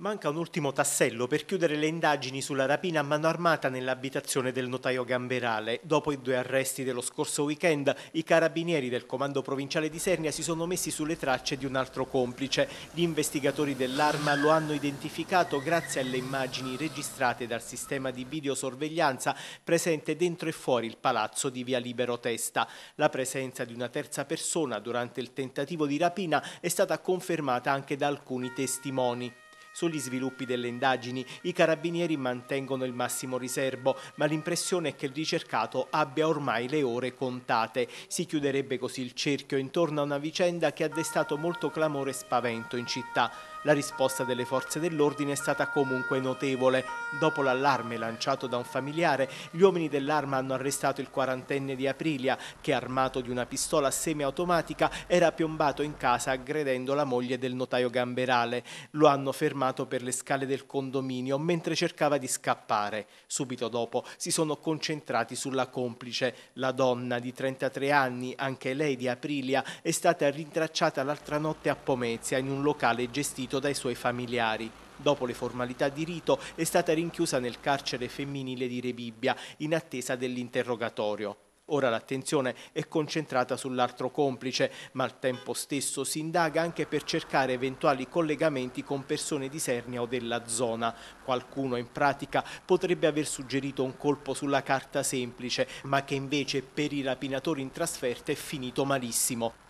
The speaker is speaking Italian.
Manca un ultimo tassello per chiudere le indagini sulla rapina a mano armata nell'abitazione del notaio Gamberale. Dopo i due arresti dello scorso weekend, i carabinieri del comando provinciale di Sernia si sono messi sulle tracce di un altro complice. Gli investigatori dell'arma lo hanno identificato grazie alle immagini registrate dal sistema di videosorveglianza presente dentro e fuori il palazzo di Via Libero Testa. La presenza di una terza persona durante il tentativo di rapina è stata confermata anche da alcuni testimoni. Sugli sviluppi delle indagini i carabinieri mantengono il massimo riservo, ma l'impressione è che il ricercato abbia ormai le ore contate. Si chiuderebbe così il cerchio intorno a una vicenda che ha destato molto clamore e spavento in città. La risposta delle forze dell'ordine è stata comunque notevole. Dopo l'allarme lanciato da un familiare, gli uomini dell'arma hanno arrestato il quarantenne di Aprilia, che armato di una pistola semiautomatica era piombato in casa aggredendo la moglie del notaio Gamberale. Lo hanno fermato per le scale del condominio mentre cercava di scappare. Subito dopo si sono concentrati sulla complice. La donna di 33 anni, anche lei di Aprilia, è stata rintracciata l'altra notte a Pomezia in un locale gestito custodito dai suoi familiari. Dopo le formalità di rito è stata rinchiusa nel carcere femminile di Rebibbia in attesa dell'interrogatorio. Ora l'attenzione è concentrata sull'altro complice, ma al tempo stesso si indaga anche per cercare eventuali collegamenti con persone di Sernia o della zona. Qualcuno in pratica potrebbe aver suggerito un colpo sulla carta semplice, ma che invece per i rapinatori in trasferta è finito malissimo.